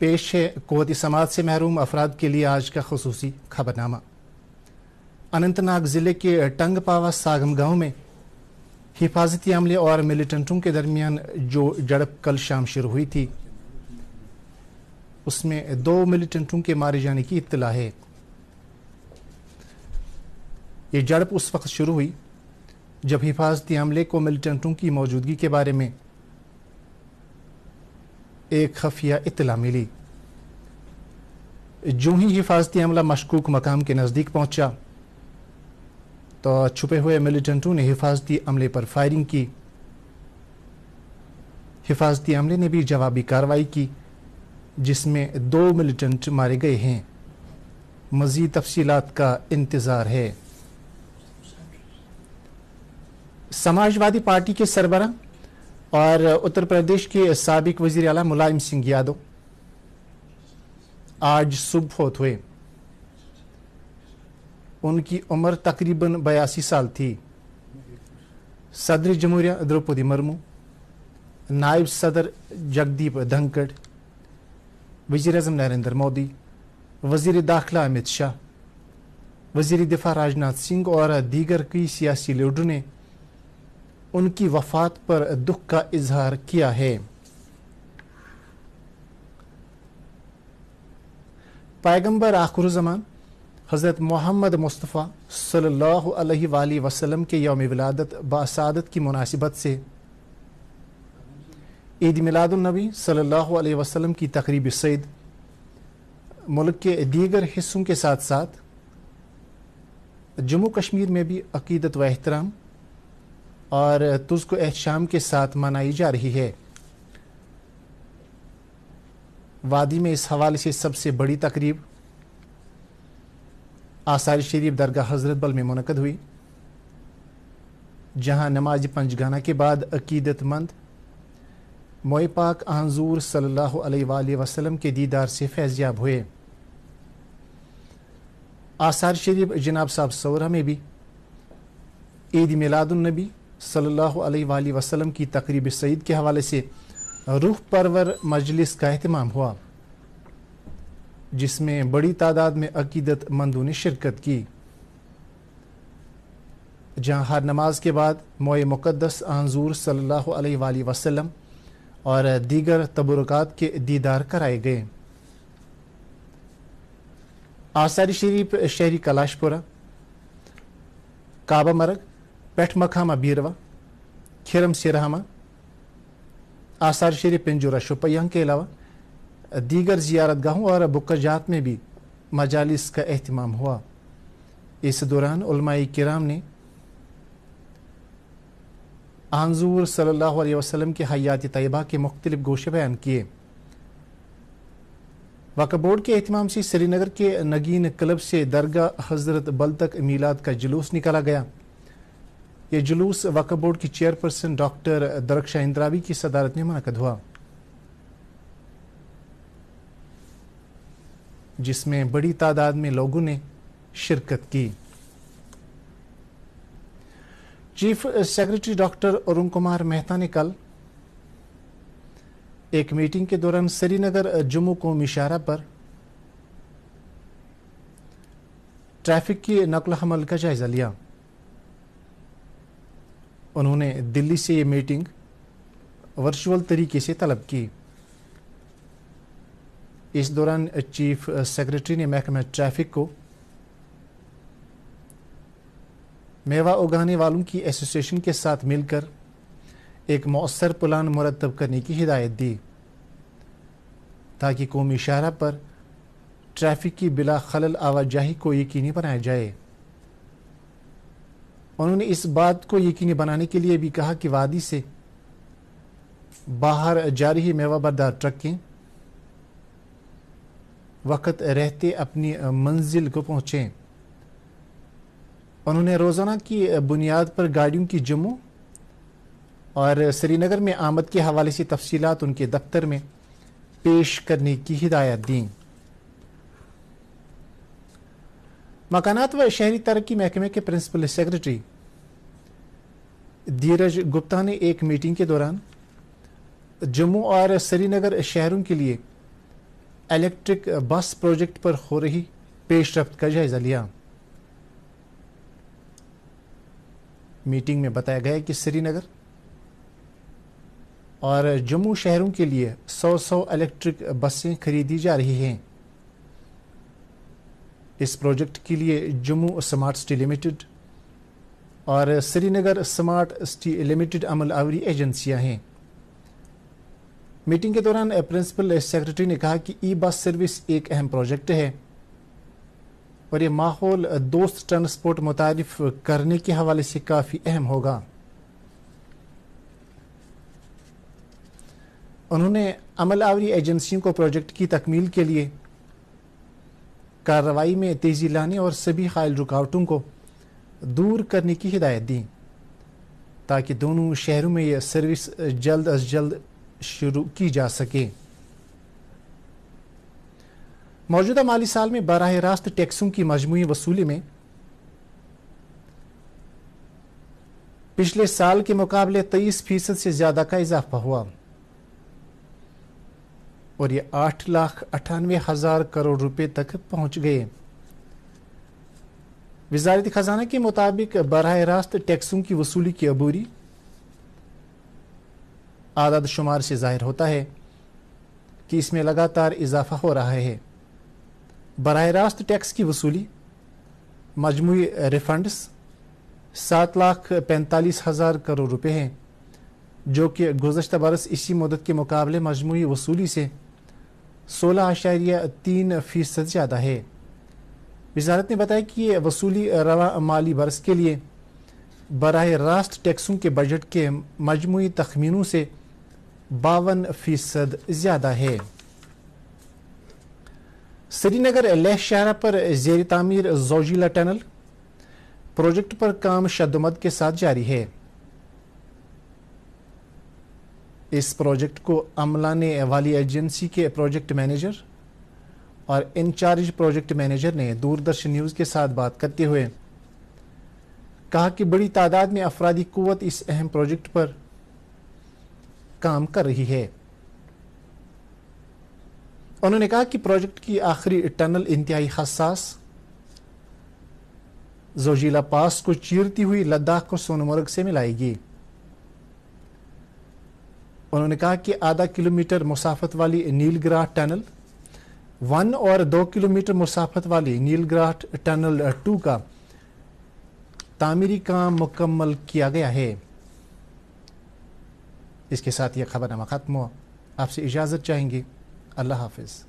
पेश है कोत समाज से महरूम अफराद के लिए आज का खसूसी खबरनामा अनंतनाग ज़िले के टंग पावा सागम गांव में हिफाजती अमले और मिलिटेंटों के दरमियान जो झड़प कल शाम शुरू हुई थी उसमें दो मिलिटेंटों के मारे जाने की इतला है ये झड़प उस वक्त शुरू हुई जब हिफाजती अमले को मिलिटेंटों की मौजूदगी के बारे में एक खफिया इतला मिली जो ही हिफाजती अमला मशकूक मकाम के नज़दीक पहुंचा तो छुपे हुए मिलिटेंटों ने हिफाजती अमले पर फायरिंग की हिफाजती अमले ने भी जवाबी कार्रवाई की जिसमें दो मिलिटेंट मारे गए हैं मज़ीद तफसीलात का इंतज़ार है समाजवादी पार्टी के सरबरा और उत्तर प्रदेश के सबक वजीर अला मुलायम सिंह यादव आज सुबह फोत हुए उनकी उम्र तकरीबन बयासी साल थी सदर जमहूरिया द्रौपदी मुर्मू नायब सदर जगदीप धनखड़ वजी अजम नरेंद्र मोदी वजीर दाखिला अमित शाह वजीर दिफा राजनाथ सिंह और दीगर कई सियासी लीडरों ने उनकी वफात पर दुख का इजहार किया है पैगंबर जमान हज़रत मोहम्मद मुस्तफ़ा सल्लल्लाहु अलैहि वसल्लम के योम विलादत बसादत की मुनासिबत से ईद मिलादुलनबी सल्लल्लाहु अलैहि वसल्लम की तकरीब सईद मुल्क के दीगर हिस्सों के साथ साथ जम्मू कश्मीर में भी अकीदत व एहतराम और तुस्क एहशाम के साथ मनाई जा रही है वादी में इस हवाले से सबसे बड़ी तकरीब आसार शरीफ दरगाह हजरत बल में मुनद हुई जहां नमाज पंजगाना के बाद अकीदतमंद मोए पाक हजूर सल्लल्लाहु अलैहि के दीदार से फैज़याब हुए आसार शरीफ जनाब साहब सौरा में भी ईद मिलादुलनबी सल्ला वसलम की तकरीब सईद के हवाले से रुख परवर मजलिस का अहतमाम हुआ जिसमें बड़ी तादाद में अकीदत मंदों ने शिरकत की जहां हर नमाज के बाद मोय मुक़दस आंजूर सल्ला वसलम और दीगर तबरक़ात के दीदार कराए गए आसारी शरीफ शहरी कलाशपुरा काबा मरग Petmakama बीरवा Khiram Sirahama, आसार शेर पिंजूरा शुपयांग के अलावा दीगर जियारत गाहों और बुकजात में भी मजालिस का अहतमाम हुआ इस दौरान उलमाई किराम ने आंजूर सल्लल्लाहु अलैहि वसल्लम के हयात तयबा के मुख्तलिफ गोशे बयान किए वक़ बोर्ड के अहतमाम से श्रीनगर के नगीन क्लब से दरगाह हज़रत बल तक मीलाद का जुलूस निकाला गया ये जुलूस वक्फ बोर्ड की चेयरपर्सन डॉक्टर दरक्षा इंद्रावी की सदारत में मनकद हुआ जिसमें बड़ी तादाद में लोगों ने शिरकत की chief secretary doctor Arun Kumar Mehta ने कल एक मीटिंग के दौरान श्रीनगर जम्मू को मिशारा पर ट्रैफिक की नकल हमल का जायजा लिया उन्होंने दिल्ली से ये मीटिंग वर्चुअल तरीके से तलब की इस दौरान चीफ सेक्रेटरी ने महकमा ट्रैफिक को मेवा उगाने वालों की एसोसिएशन के साथ मिलकर एक मौसर प्लान मुरतब करने की हिदायत दी ताकि कौमी शाहरा पर ट्रैफिक की बिला खलल आवाजाही को यकीनी बनाया जाए उन्होंने इस बात को यकीनी बनाने के लिए भी कहा कि वादी से बाहर जा रही मेवा बरदार ट्रकें वक़्त रहते अपनी मंजिल को पहुँचें उन्होंने रोज़ाना की बुनियाद पर गाड़ियों की जम्मू और श्रीनगर में आमद के हवाले से तफसीत उनके दफ्तर में पेश करने की हिदायत दी मकानात व शहरी तरक्की महकमे के प्रिंसिपल सेक्रेटरी धीरज गुप्ता ने एक मीटिंग के दौरान जम्मू और श्रीनगर शहरों के लिए इलेक्ट्रिक बस प्रोजेक्ट पर हो रही पेशरफ का जायजा लिया मीटिंग में बताया गया कि श्रीनगर और जम्मू शहरों के लिए 100 सौ इलेक्ट्रिक बसें खरीदी जा रही हैं इस प्रोजेक्ट के लिए जम्मू स्मार्ट सिटी लिमिटेड और श्रीनगर स्मार्ट सिटी लिमिटेड अमल आवरी एजेंसियां हैं मीटिंग के दौरान प्रिंसिपल सेक्रेटरी ने कहा कि ई बस सर्विस एक अहम प्रोजेक्ट है और ये माहौल दोस्त ट्रांसपोर्ट मुतारफ करने के हवाले से काफ़ी अहम होगा उन्होंने अमल आवरी एजेंसियों को प्रोजेक्ट की तकमील के लिए कार्रवाई में तेज़ी लाने और सभी कायल रुकावटों को दूर करने की हिदायत दी ताकि दोनों शहरों में यह सर्विस जल्द अज जल्द शुरू की जा सके मौजूदा माली साल में बरह रास्त टैक्सों की मजमू वसूली में पिछले साल के मुकाबले तेईस फीसद से ज़्यादा का इजाफा हुआ और ये आठ लाख अठानवे हज़ार करोड़ रुपए तक पहुंच गए वजारत ख़जाना के मुताबिक बरह रास्त टैक्सों की वसूली की अबूरी आदाद शुमार से ज़ाहिर होता है कि इसमें लगातार इजाफा हो रहा है बरह रास्त टैक्स की वसूली मजमू रिफंड्स सात लाख पैंतालीस हज़ार करोड़ रुपये हैं जो कि गुजशत बरस इसी मदद के मुकाबले मजमू वसूली से सोलह आशारिया तीन फीसद ज़्यादा है वजारत ने बताया कि ये वसूली रवा माली बरस के लिए बरह रास्त टैक्सों के बजट के मजमू तखमीनों से बावन फीसद ज़्यादा है श्रीनगर लेह शाहरा पर जेर तामीर जोजिला टनल प्रोजेक्ट पर काम शदमद के साथ जारी है इस प्रोजेक्ट को अमलाने वाली एजेंसी के प्रोजेक्ट मैनेजर और इंचार्ज प्रोजेक्ट मैनेजर ने दूरदर्शन न्यूज़ के साथ बात करते हुए कहा कि बड़ी तादाद में अफराधी कुत इस अहम प्रोजेक्ट पर काम कर रही है उन्होंने कहा कि प्रोजेक्ट की आखिरी टनल इंतहाई हसास जोजीला पास को चीरती हुई लद्दाख को सोनमर्ग से मिलाएगी उन्होंने कहा कि आधा किलोमीटर मुसाफत वाली नीलग्राह टनल वन और दो किलोमीटर मुसाफत वाली नीलग्राह टनल टू का तामीरी काम मुकम्मल किया गया है इसके साथ यह खबरनामा ख़त्म हुआ आपसे इजाज़त चाहेंगे अल्लाह हाफिज़